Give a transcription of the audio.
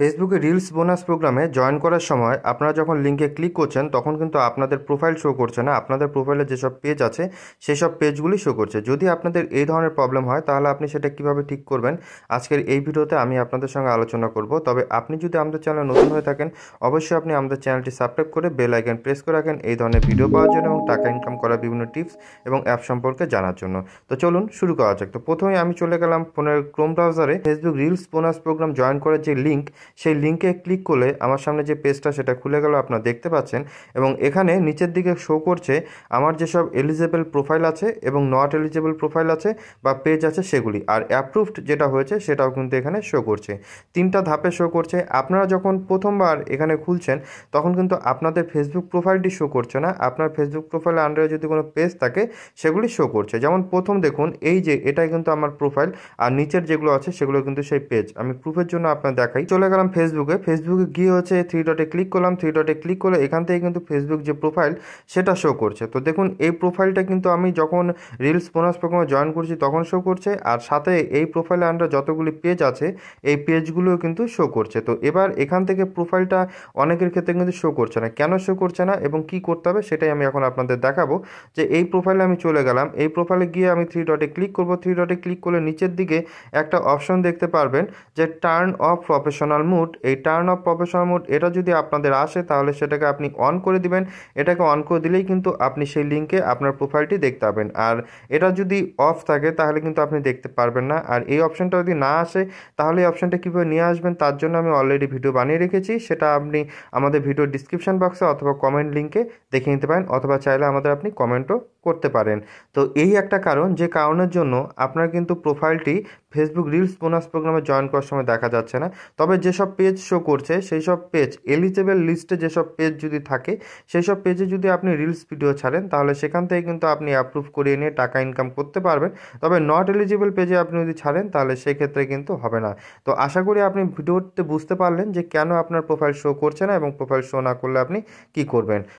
ফেসবুকে reels bonus প্রোগ্রামে join করার সময় আপনারা যখন লিঙ্কে ক্লিক করছেন তখন কিন্তু আপনাদের প্রোফাইল শো করছে না আপনাদের প্রোফাইলে যেসব পেজ আছে সেসব পেজগুলি শো করছে যদি আপনাদের এই ধরনের প্রবলেম হয় তাহলে আপনি সেটা কিভাবে ঠিক করবেন আজকের এই ভিডিওতে আমি আপনাদের সঙ্গে আলোচনা করব তবে আপনি যদি আমাদের চ্যানেল নতুন হয়ে থাকেন অবশ্যই আপনি আমাদের চ্যানেলটি সাবস্ক্রাইব করে বেল আইকন প্রেস করে রাখেন এই ধরনের ভিডিও পাওয়ার জন্য এবং টাকা ইনকাম করার বিভিন্ন টিপস এবং অ্যাপ সম্পর্কে জানার জন্য তো চলুন শুরু করা যাক তো প্রথমে আমি চলে গেলাম ফোনের ক্রোম ব্রাউজারে Facebook reels bonus program join করার যে লিঙ্ক সেই লিঙ্কে ক্লিক করলে আমার সামনে যে পেজটা সেটা খুলে গেল আপনারা দেখতে পাচ্ছেন এবং এখানে নিচের দিকে শো করছে আমার যেসব এলিজেবল প্রোফাইল আছে এবং নট এলিজেবল প্রোফাইল আছে বা পেজ আছে সেগুলি আর অ্যাপ্রুভড যেটা হয়েছে সেটাও কিন্তু এখানে শো করছে তিনটা ধাপে শো করছে আপনারা যখন প্রথমবার এখানে খুলছেন তখন কিন্তু আপনাদের ফেসবুক প্রোফাইলটি শো করছে না আপনার ফেসবুক প্রোফাইলের আন্ডারে যদি কোনো পেজ থাকে সেগুলি শো করছে যেমন প্রথম দেখুন এই যে এটাই কিন্তু আমার প্রোফাইল আর নিচের যেগুলো আছে সেগুলো কিন্তু সেই পেজ আমি প্রুফের জন্য আপনার দেখাই চলে গেল গেলাম ফেসবুকে ফেসবুকে গিয়ে হচ্ছে থ্রি ডটে ক্লিক করলাম থ্রি ডটে ক্লিক করলে এখান থেকে কিন্তু ফেসবুক যে প্রোফাইল সেটা শো করছে তো দেখুন এই প্রোফাইলটা কিন্তু আমি যখন রিলস বোনাস প্রোগ্রামে জয়েন করছি তখন শো করছে আর সাথে এই প্রোফাইলে আন্ডার যতগুলি পেজ আছে এই পেজগুলোও কিন্তু শো করছে তো এবার এখান থেকে প্রোফাইলটা অনেকের ক্ষেত্রে কিন্তু শো করছে না কেন শো করছে না এবং কি করতে হবে সেটাই আমি এখন আপনাদের দেখাবো যে এই প্রোফাইলে আমি চলে গেলাম এই প্রোফাইলে গিয়ে আমি থ্রি ডটে ক্লিক করবো থ্রি ডটে ক্লিক করলে নিচের দিকে একটা অপশন দেখতে পারবেন যে টার্ন অফ প্রফেশনাল মুড এই টার্ন অফ প্রফেশনাল মুড এটা যদি আপনাদের আসে তাহলে সেটাকে আপনি অন করে দিবেন এটাকে অন করে দিলেই কিন্তু আপনি সেই লিঙ্কে আপনার প্রোফাইলটি দেখতে পাবেন আর এটা যদি অফ থাকে তাহলে কিন্তু আপনি দেখতে পারবেন না আর এই অপশানটা যদি না আসে তাহলে এই অপশানটা কীভাবে নিয়ে আসবেন তার জন্য আমি অলরেডি ভিডিও বানিয়ে রেখেছি সেটা আপনি আমাদের ভিডিও ডিসক্রিপশন বক্সে অথবা কমেন্ট লিঙ্কে দেখে নিতে পারেন অথবা চাইলে আমাদের আপনি কমেন্টও করতে পারেন তো এই একটা কারণ যে কারণের জন্য আপনার কিন্তু প্রোফাইলটি ফেসবুক রিলস বোনাস প্রোগ্রামে জয়েন করার সময় দেখা যাচ্ছে না তবে যেসব পেজ শো করছে সেই সব পেজ এলিজেবল লিস্টে যেসব পেজ যদি থাকে সেই সব পেজে যদি আপনি রিলস ভিডিও ছাড়েন তাহলে সেখান থেকে কিন্তু আপনি অ্যাপ্রুভ করিয়ে নিয়ে টাকা ইনকাম করতে পারবেন তবে নট এলিজিবল পেজে আপনি যদি ছাড়েন তাহলে সেক্ষেত্রে কিন্তু হবে না তো আশা করি আপনি ভিডিওতে বুঝতে পারলেন যে কেন আপনার প্রোফাইল শো করছে না এবং প্রোফাইল শো না করলে আপনি কি করবেন